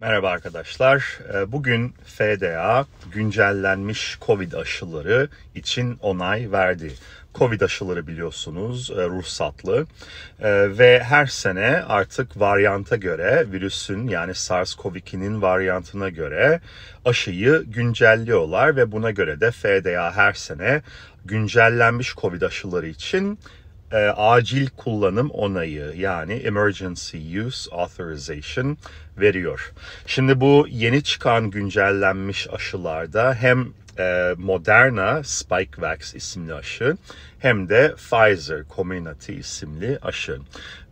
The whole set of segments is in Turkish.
Merhaba arkadaşlar. Ee, bugün FDA güncellenmiş COVID aşıları için onay verdi. Covid aşıları biliyorsunuz e, ruhsatlı ee, ve her sene artık varyanta göre virüsün yani SARS-CoV-2'nin varyantına göre aşıyı güncelliyorlar ve buna göre de FDA her sene güncellenmiş Covid aşıları için e, acil kullanım onayı yani emergency use authorization veriyor. Şimdi bu yeni çıkan güncellenmiş aşılarda hem e, Moderna Spikevax isimli aşı hem de Pfizer Comirnaty isimli aşı.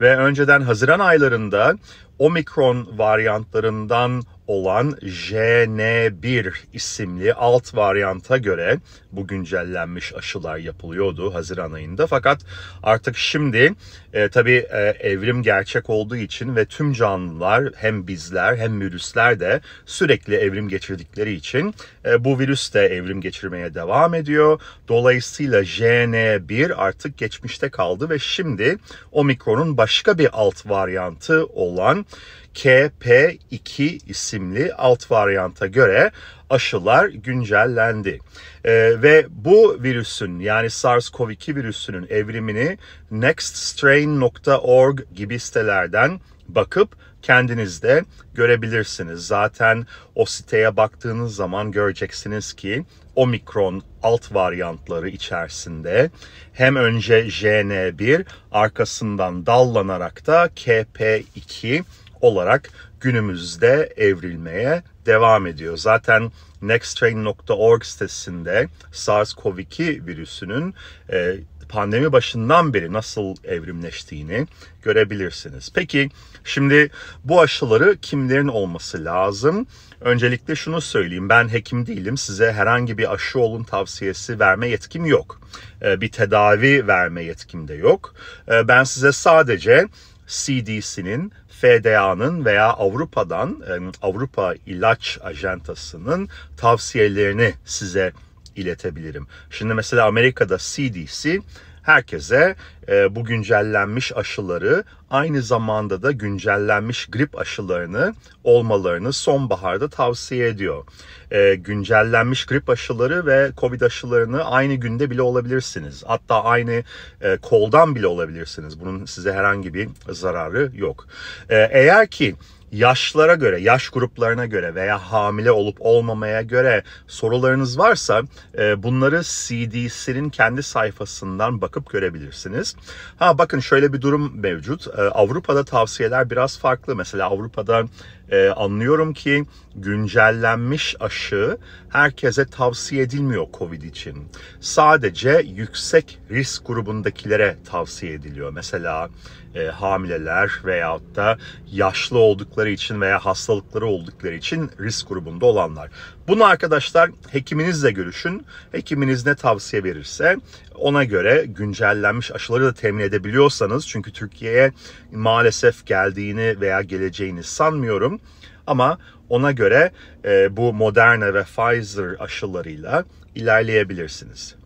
Ve önceden Haziran aylarında Omikron varyantlarından olan JN1 isimli alt varyanta göre bu güncellenmiş aşılar yapılıyordu Haziran ayında. Fakat artık şimdi e, tabii e, evrim gerçek olduğu için ve tüm canlılar hem bizler hem virüsler de sürekli evrim geçirdikleri için e, bu virüs de evrim geçirmeye devam ediyor. Dolayısıyla JN1 artık geçmişte kaldı ve şimdi omikronun başka bir alt varyantı olan KP2 isimli alt varyanta göre aşılar güncellendi. Ee, ve bu virüsün yani SARS-CoV-2 virüsünün evrimini nextstrain.org gibi sitelerden bakıp kendiniz de görebilirsiniz. Zaten o siteye baktığınız zaman göreceksiniz ki omikron alt varyantları içerisinde hem önce JN1 arkasından dallanarak da KP2 olarak günümüzde evrilmeye devam ediyor. Zaten Nextstrain.org sitesinde SARS-CoV-2 virüsünün e, pandemi başından beri nasıl evrimleştiğini görebilirsiniz. Peki şimdi bu aşıları kimlerin olması lazım? Öncelikle şunu söyleyeyim ben hekim değilim size herhangi bir aşı olun tavsiyesi verme yetkim yok. E, bir tedavi verme yetkim de yok. E, ben size sadece CDC'nin, FDA'nın veya Avrupa'dan e, Avrupa İlaç Ajansı'nın tavsiyelerini size iletebilirim. Şimdi mesela Amerika'da CDC herkese e, bu güncellenmiş aşıları aynı zamanda da güncellenmiş grip aşılarını olmalarını sonbaharda tavsiye ediyor. E, güncellenmiş grip aşıları ve covid aşılarını aynı günde bile olabilirsiniz. Hatta aynı e, koldan bile olabilirsiniz. Bunun size herhangi bir zararı yok. E, eğer ki yaşlara göre, yaş gruplarına göre veya hamile olup olmamaya göre sorularınız varsa e, bunları CDC'nin kendi sayfasından bakıp görebilirsiniz yapacaksınız. Ha bakın şöyle bir durum mevcut. Ee, Avrupa'da tavsiyeler biraz farklı. Mesela Avrupa'da e, anlıyorum ki güncellenmiş aşı herkese tavsiye edilmiyor COVID için. Sadece yüksek risk grubundakilere tavsiye ediliyor. Mesela e, hamileler veyahut da yaşlı oldukları için veya hastalıkları oldukları için risk grubunda olanlar. Bunu arkadaşlar hekiminizle görüşün. Hekiminiz ne tavsiye verirse ona göre güncellenmiş aşıları da temin edebiliyorsanız çünkü Türkiye'ye maalesef geldiğini veya geleceğini sanmıyorum ama ona göre e, bu Moderna ve Pfizer aşılarıyla ilerleyebilirsiniz.